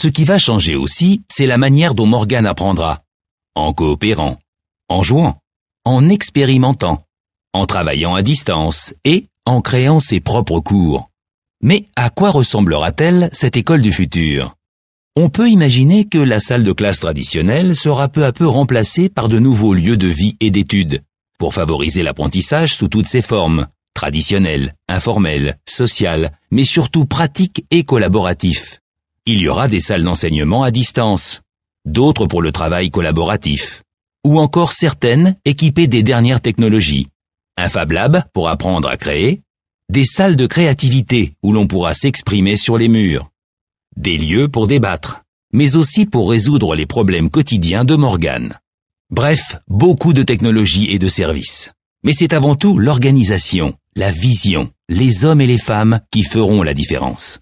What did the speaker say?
Ce qui va changer aussi, c'est la manière dont Morgan apprendra. En coopérant, en jouant, en expérimentant, en travaillant à distance et en créant ses propres cours. Mais à quoi ressemblera-t-elle cette école du futur On peut imaginer que la salle de classe traditionnelle sera peu à peu remplacée par de nouveaux lieux de vie et d'études, pour favoriser l'apprentissage sous toutes ses formes, traditionnelles, informelles, sociales, mais surtout pratiques et collaboratif. Il y aura des salles d'enseignement à distance, d'autres pour le travail collaboratif, ou encore certaines équipées des dernières technologies. Un Fab Lab pour apprendre à créer, des salles de créativité où l'on pourra s'exprimer sur les murs, des lieux pour débattre, mais aussi pour résoudre les problèmes quotidiens de Morgane. Bref, beaucoup de technologies et de services. Mais c'est avant tout l'organisation, la vision, les hommes et les femmes qui feront la différence.